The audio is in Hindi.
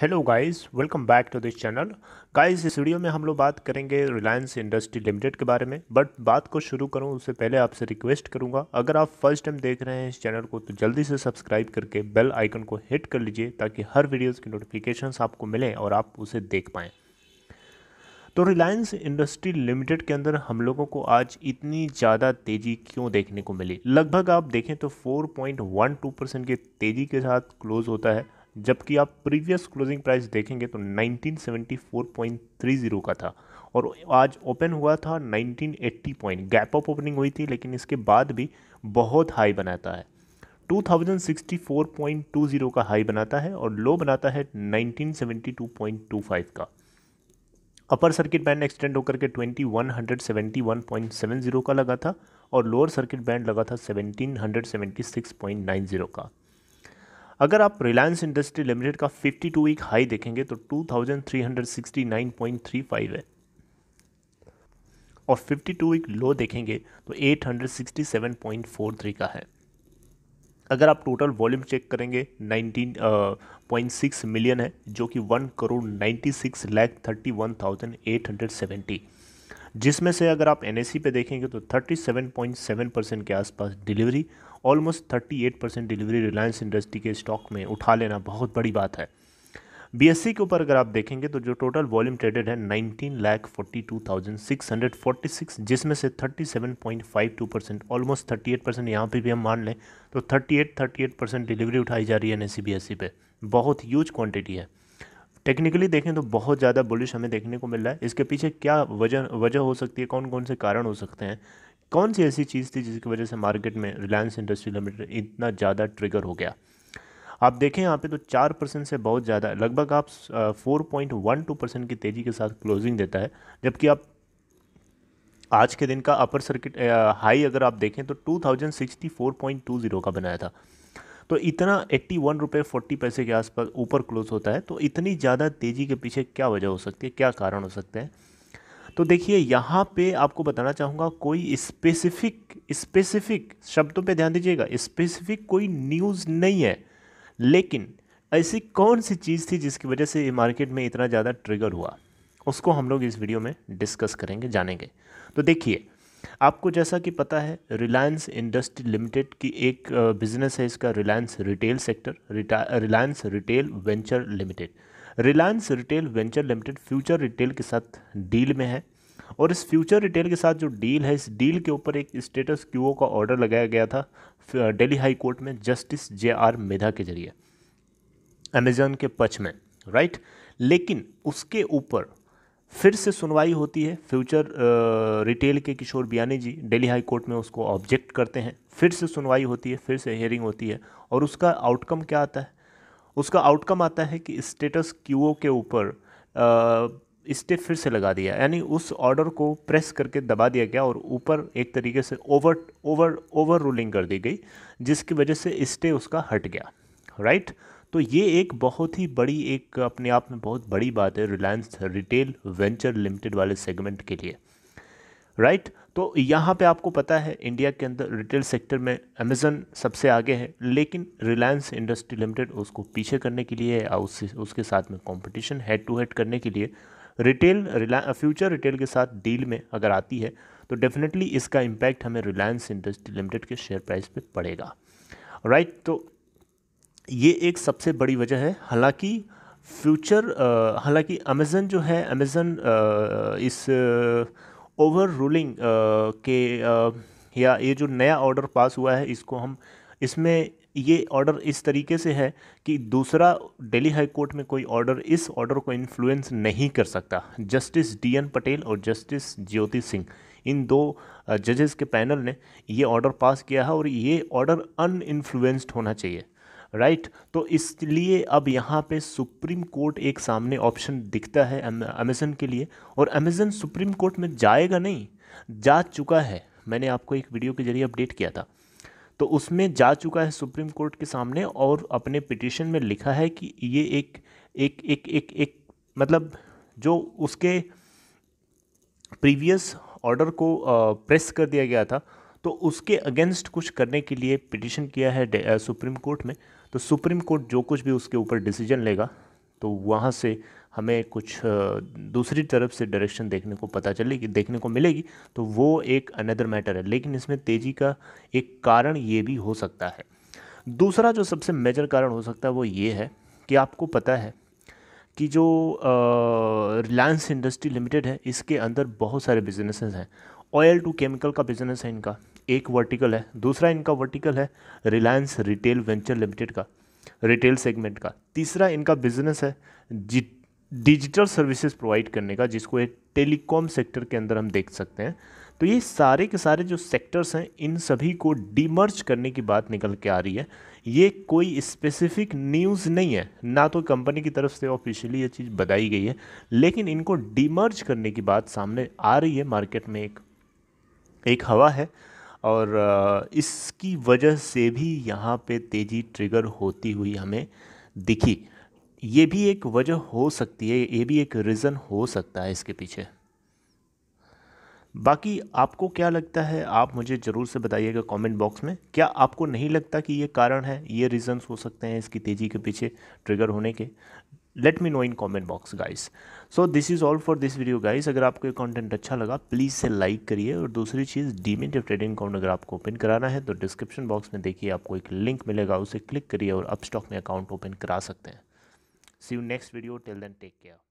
Hello guys welcome back to this channel guys इस वीडियो में हम लोग बात करेंगे रिलायंस इंडस्ट्री लिमिटेड के बारे में बट बात को शुरू करूं उससे पहले आपसे रिक्वेस्ट करूंगा अगर आप फर्स्ट टाइम देख रहे हैं इस चैनल को तो जल्दी से सब्सक्राइब करके बेल आइकन को हिट कर लीजिए ताकि हर वीडियोज़ की नोटिफिकेशन आपको मिलें और आप उसे देख पाएँ तो रिलायंस इंडस्ट्री लिमिटेड के अंदर हम लोगों को आज इतनी ज़्यादा तेज़ी क्यों देखने को मिली लगभग आप देखें तो 4.12 परसेंट की तेज़ी के साथ क्लोज़ होता है जबकि आप प्रीवियस क्लोजिंग प्राइस देखेंगे तो 1974.30 का था और आज ओपन हुआ था 1980 पॉइंट गैप अप ओपनिंग हुई थी लेकिन इसके बाद भी बहुत हाई बनाता है 2064.20 का हाई बनाता है और लो बनाता है 1972.25 का अपर सर्किट बैंड एक्सटेंड होकर के 2171.70 का लगा था और लोअर सर्किट बैंड लगा था 1776.90 का अगर आप रिलायंस इंडस्ट्री लिमिटेड का 52 वीक हाई देखेंगे तो 2369.35 है और 52 वीक लो देखेंगे तो 867.43 का है अगर आप टोटल वॉल्यूम चेक करेंगे 19.6 मिलियन है जो कि 1 करोड़ 96 लाख 31,870 जिसमें से अगर आप एन पे देखेंगे तो 37.7 परसेंट के आसपास delivery almost 38 percent delivery Reliance industry के स्टॉक में उठा लेना बहुत बड़ी बात है बीएससी के ऊपर अगर आप देखेंगे तो जो टोटल वॉल्यूम ट्रेडेड है nineteen lakh forty two thousand six hundred forty six जिसमें से thirty seven point five two percent almost thirty eight percent यहाँ पर भी हम मान लें तो thirty eight thirty eight percent delivery उठाई जा रही है N S C B S C पे बहुत ह्यूज क्वांटिटी है टेक्निकली देखें तो बहुत ज़्यादा बुलिश हमें देखने को मिल रहा है इसके पीछे क्या वजह वजह हो सकती है कौन कौन से कारण हो सकते हैं कौन सी ऐसी चीज़ थी जिसकी वजह से मार्केट में रिलायंस इंडस्ट्री लिमिटेड इतना ज़्यादा ट्रिगर हो गया आप देखें यहाँ पे तो चार परसेंट से बहुत ज़्यादा लगभग आप four point one two percent की तेज़ी के साथ क्लोजिंग देता है जबकि आप आज के दिन का अपर सर्किट हाई अगर आप देखें तो two thousand sixty four point two zero का बनाया था तो इतना एट्टी वन रुपये फोर्टी पैसे के आसपास ऊपर क्लोज होता है तो इतनी ज़्यादा तेज़ी के पीछे क्या वजह हो सकती है क्या कारण हो सकते हैं तो देखिए यहाँ पे आपको बताना चाहूँगा कोई स्पेसिफिक स्पेसिफिक शब्दों पे ध्यान दीजिएगा स्पेसिफिक कोई न्यूज़ नहीं है लेकिन ऐसी कौन सी चीज़ थी जिसकी वजह से ये मार्केट में इतना ज़्यादा ट्रिगर हुआ उसको हम लोग इस वीडियो में डिस्कस करेंगे जानेंगे तो देखिए आपको जैसा कि पता है रिलायंस इंडस्ट्री लिमिटेड की एक बिजनेस है इसका Reliance retail sector Reliance retail venture limited Reliance retail venture limited Future retail के साथ डील में है और इस फ्यूचर रिटेल के साथ जो डील है इस डील के ऊपर एक स्टेटस क्यूओ का ऑर्डर लगाया गया था दिल्ली हाई कोर्ट में जस्टिस जे आर मेधा के जरिए अमेजन के पक्ष में राइट लेकिन उसके ऊपर फिर से सुनवाई होती है फ्यूचर रिटेल के किशोर बियानी जी डेली हाई कोर्ट में उसको ऑब्जेक्ट करते हैं फिर से सुनवाई होती है फिर से हेयरिंग होती है और उसका आउटकम क्या आता है उसका आउटकम आता है कि स्टेटस क्यूओ के ऊपर स्टे फिर से लगा दिया यानी उस ऑर्डर को प्रेस करके दबा दिया गया और ऊपर एक तरीके से ओवर ओवर ओवर रूलिंग कर दी गई जिसकी वजह से इस्टे उसका हट गया राइट right? तो ये एक बहुत ही बड़ी एक अपने आप में बहुत बड़ी बात है रिलायंस रिटेल वेंचर लिमिटेड वाले सेगमेंट के लिए राइट right? तो यहाँ पे आपको पता है इंडिया के अंदर रिटेल सेक्टर में अमेज़न सबसे आगे है लेकिन रिलायंस इंडस्ट्री लिमिटेड उसको पीछे करने के लिए या उस, उसके साथ में कंपटीशन हेड टू हेड करने के लिए रिटेल रिला फ्यूचर रिटेल के साथ डील में अगर आती है तो डेफिनेटली इसका इम्पैक्ट हमें रिलायंस इंडस्ट्री लिमिटेड के शेयर प्राइस पर पड़ेगा राइट right? तो ये एक सबसे बड़ी वजह है हालांकि फ्यूचर हालांकि अमेज़न जो है अमेज़न इस ओवर रूलिंग के या ये जो नया ऑर्डर पास हुआ है इसको हम इसमें ये ऑर्डर इस तरीके से है कि दूसरा दिल्ली हाई कोर्ट में कोई ऑर्डर इस ऑर्डर को इन्फ्लुएंस नहीं कर सकता जस्टिस डी एन पटेल और जस्टिस ज्योति सिंह इन दो जजेस के पैनल ने ये ऑर्डर पास किया है और ये ऑर्डर अनइन्फ्लुएंस्ड होना चाहिए राइट right? तो इसलिए अब यहाँ पे सुप्रीम कोर्ट एक सामने ऑप्शन दिखता है अमेजन के लिए और अमेजन सुप्रीम कोर्ट में जाएगा नहीं जा चुका है मैंने आपको एक वीडियो के जरिए अपडेट किया था तो उसमें जा चुका है सुप्रीम कोर्ट के सामने और अपने पिटिशन में लिखा है कि ये एक एक एक एक एक मतलब जो उसके प्रीवियस ऑर्डर को प्रेस कर दिया गया था तो उसके अगेंस्ट कुछ करने के लिए पिटिशन किया है सुप्रीम कोर्ट में तो सुप्रीम कोर्ट जो कुछ भी उसके ऊपर डिसीजन लेगा तो वहाँ से हमें कुछ दूसरी तरफ से डायरेक्शन देखने को पता चलेगी देखने को मिलेगी तो वो एक अनदर मैटर है लेकिन इसमें तेज़ी का एक कारण ये भी हो सकता है दूसरा जो सबसे मेजर कारण हो सकता है वो ये है कि आपको पता है कि जो रिलायंस इंडस्ट्री लिमिटेड है इसके अंदर बहुत सारे बिजनेसेस हैं ऑयल टू केमिकल का बिजनेस है इनका एक वर्टिकल है दूसरा इनका वर्टिकल है रिलायंस रिटेल वेंचर लिमिटेड का रिटेल सेगमेंट का तीसरा इनका बिजनेस है डिजिटल सर्विसेज प्रोवाइड करने का जिसको एक टेलीकॉम सेक्टर के अंदर हम देख सकते हैं तो ये सारे के सारे जो सेक्टर्स हैं इन सभी को डिमर्ज करने की बात निकल के आ रही है ये कोई स्पेसिफिक न्यूज़ नहीं है ना तो कंपनी की तरफ से ऑफिशियली ये चीज़ बताई गई है लेकिन इनको डिमर्ज करने की बात सामने आ रही है मार्केट में एक एक हवा है और इसकी वजह से भी यहाँ पे तेज़ी ट्रिगर होती हुई हमें दिखी ये भी एक वजह हो सकती है ये भी एक रीज़न हो सकता है इसके पीछे बाकी आपको क्या लगता है आप मुझे ज़रूर से बताइएगा कमेंट बॉक्स में क्या आपको नहीं लगता कि ये कारण है ये रीज़न्स हो सकते हैं इसकी तेज़ी के पीछे ट्रिगर होने के let me know in comment box guys so this is all for this video guys अगर आपको ये कॉन्टेंट अच्छा लगा प्लीज़ से लाइक करिए और दूसरी चीज़ डीमेट या ट्रेडिंग अकाउंट अगर आपको ओपन कराना है तो डिस्क्रिप्शन बॉक्स में देखिए आपको एक लिंक मिलेगा उसे क्लिक करिए और अपस्टॉक में अकाउंट ओपन करा सकते हैं see you next video till then take care